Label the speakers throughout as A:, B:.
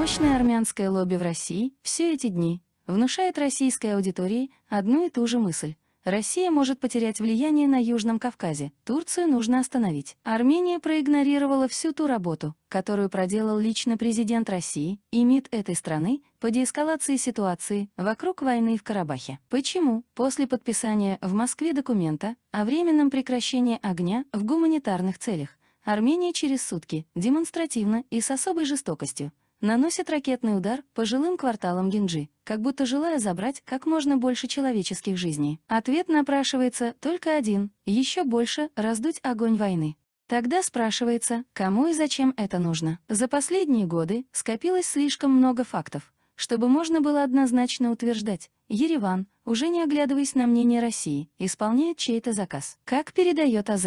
A: Мощное армянское лобби в России все эти дни внушает российской аудитории одну и ту же мысль. Россия может потерять влияние на Южном Кавказе, Турцию нужно остановить. Армения проигнорировала всю ту работу, которую проделал лично президент России и МИД этой страны по деэскалации ситуации вокруг войны в Карабахе. Почему после подписания в Москве документа о временном прекращении огня в гуманитарных целях Армения через сутки демонстративно и с особой жестокостью Наносят ракетный удар по жилым кварталам Гинджи, как будто желая забрать как можно больше человеческих жизней. Ответ напрашивается только один — еще больше раздуть огонь войны. Тогда спрашивается, кому и зачем это нужно. За последние годы скопилось слишком много фактов, чтобы можно было однозначно утверждать, Ереван, уже не оглядываясь на мнение России, исполняет чей-то заказ. Как передает АЗ,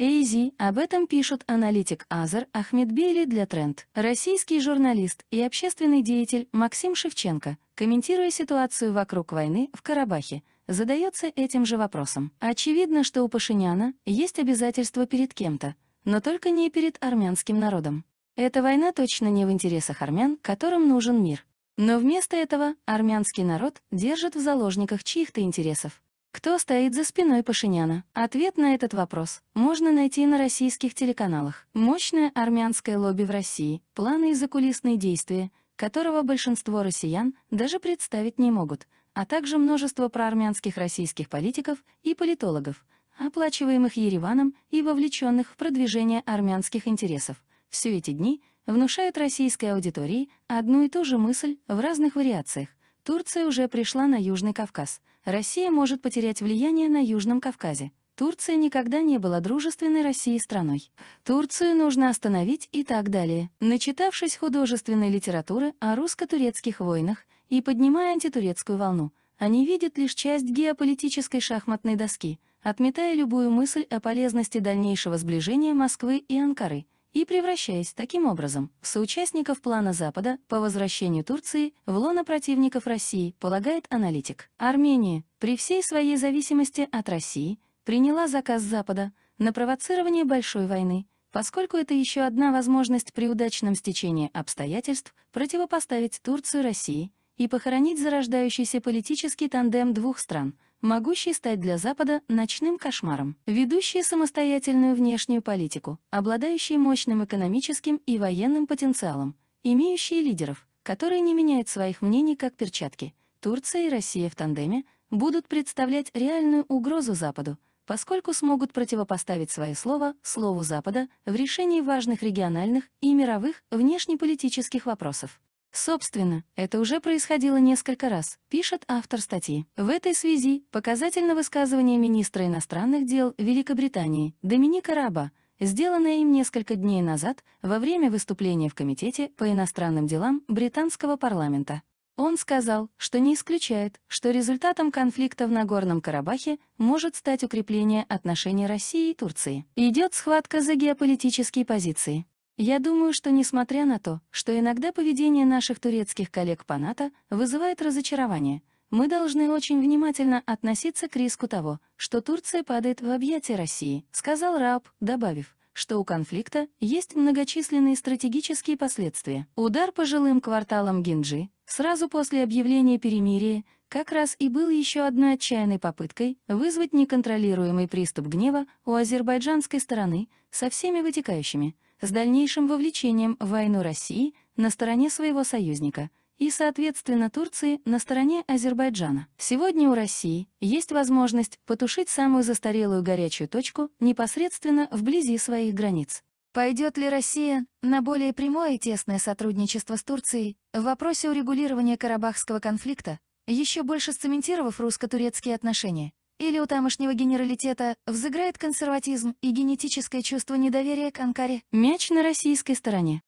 A: AZ об этом пишет аналитик Азер Ахмедбейли для Тренд, российский журналист и общественный деятель Максим Шевченко, комментируя ситуацию вокруг войны в Карабахе, задается этим же вопросом. Очевидно, что у Пашиняна есть обязательства перед кем-то, но только не перед армянским народом. Эта война точно не в интересах армян, которым нужен мир. Но вместо этого армянский народ держит в заложниках чьих-то интересов, кто стоит за спиной Пашиняна? Ответ на этот вопрос можно найти на российских телеканалах. Мощное армянское лобби в России, планы и закулисные действия, которого большинство россиян даже представить не могут, а также множество проармянских российских политиков и политологов, оплачиваемых Ереваном и вовлеченных в продвижение армянских интересов. Все эти дни внушают российской аудитории одну и ту же мысль в разных вариациях. Турция уже пришла на Южный Кавказ — Россия может потерять влияние на Южном Кавказе. Турция никогда не была дружественной России страной. Турцию нужно остановить и так далее. Начитавшись художественной литературы о русско-турецких войнах и поднимая антитурецкую волну, они видят лишь часть геополитической шахматной доски, отметая любую мысль о полезности дальнейшего сближения Москвы и Анкары — и превращаясь таким образом в соучастников плана Запада по возвращению Турции в лоно противников России, полагает аналитик. Армения, при всей своей зависимости от России, приняла заказ Запада на провоцирование большой войны, поскольку это еще одна возможность при удачном стечении обстоятельств противопоставить Турцию России и похоронить зарождающийся политический тандем двух стран — могущий стать для Запада ночным кошмаром. Ведущий самостоятельную внешнюю политику, обладающий мощным экономическим и военным потенциалом, имеющий лидеров, которые не меняют своих мнений как перчатки, Турция и Россия в тандеме будут представлять реальную угрозу Западу, поскольку смогут противопоставить свое слово слову Запада в решении важных региональных и мировых внешнеполитических вопросов. Собственно, это уже происходило несколько раз, пишет автор статьи. В этой связи показательно высказывание министра иностранных дел Великобритании Доминика Раба, сделанное им несколько дней назад во время выступления в Комитете по иностранным делам британского парламента. Он сказал, что не исключает, что результатом конфликта в Нагорном Карабахе может стать укрепление отношений России и Турции. Идет схватка за геополитические позиции. Я думаю, что несмотря на то, что иногда поведение наших турецких коллег по НАТО вызывает разочарование, мы должны очень внимательно относиться к риску того, что Турция падает в объятия России, сказал Рааб, добавив, что у конфликта есть многочисленные стратегические последствия. Удар по жилым кварталам Гинджи сразу после объявления перемирия как раз и был еще одной отчаянной попыткой вызвать неконтролируемый приступ гнева у азербайджанской стороны со всеми вытекающими – с дальнейшим вовлечением в войну России на стороне своего союзника и, соответственно, Турции на стороне Азербайджана. Сегодня у России есть возможность потушить самую застарелую горячую точку непосредственно вблизи своих границ. Пойдет ли Россия на более прямое и тесное сотрудничество с Турцией в вопросе урегулирования Карабахского конфликта, еще больше сцементировав русско-турецкие отношения? Или у тамошнего генералитета взыграет консерватизм и генетическое чувство недоверия к Анкаре. Мяч на российской стороне.